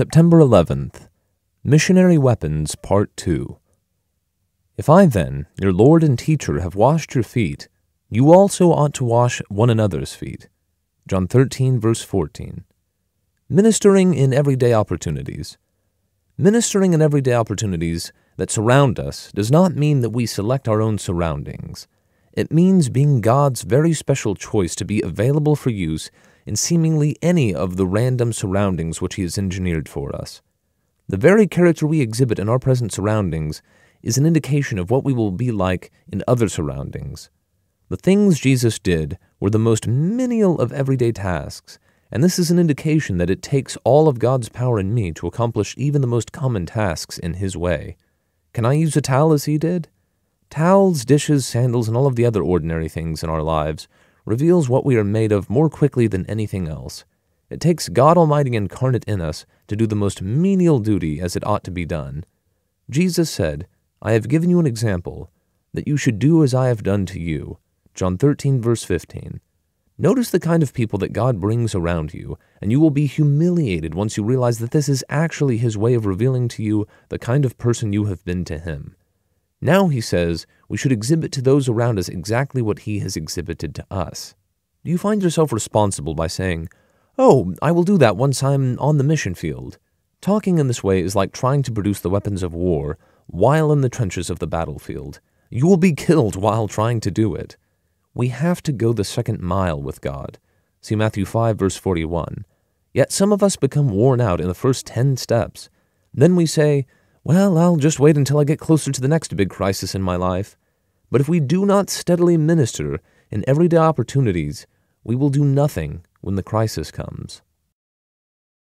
September 11th, Missionary Weapons, Part 2. If I then, your Lord and teacher, have washed your feet, you also ought to wash one another's feet. John 13, verse 14. Ministering in everyday opportunities. Ministering in everyday opportunities that surround us does not mean that we select our own surroundings. It means being God's very special choice to be available for use in seemingly any of the random surroundings which He has engineered for us. The very character we exhibit in our present surroundings is an indication of what we will be like in other surroundings. The things Jesus did were the most menial of everyday tasks, and this is an indication that it takes all of God's power in me to accomplish even the most common tasks in His way. Can I use a towel as He did? towels, dishes, sandals, and all of the other ordinary things in our lives, reveals what we are made of more quickly than anything else. It takes God Almighty incarnate in us to do the most menial duty as it ought to be done. Jesus said, I have given you an example, that you should do as I have done to you. John 13, verse 15. Notice the kind of people that God brings around you, and you will be humiliated once you realize that this is actually His way of revealing to you the kind of person you have been to Him. Now, he says, we should exhibit to those around us exactly what he has exhibited to us. Do you find yourself responsible by saying, Oh, I will do that once I'm on the mission field? Talking in this way is like trying to produce the weapons of war while in the trenches of the battlefield. You will be killed while trying to do it. We have to go the second mile with God. See Matthew 5, verse 41. Yet some of us become worn out in the first 10 steps. Then we say, well, I'll just wait until I get closer to the next big crisis in my life. But if we do not steadily minister in everyday opportunities, we will do nothing when the crisis comes.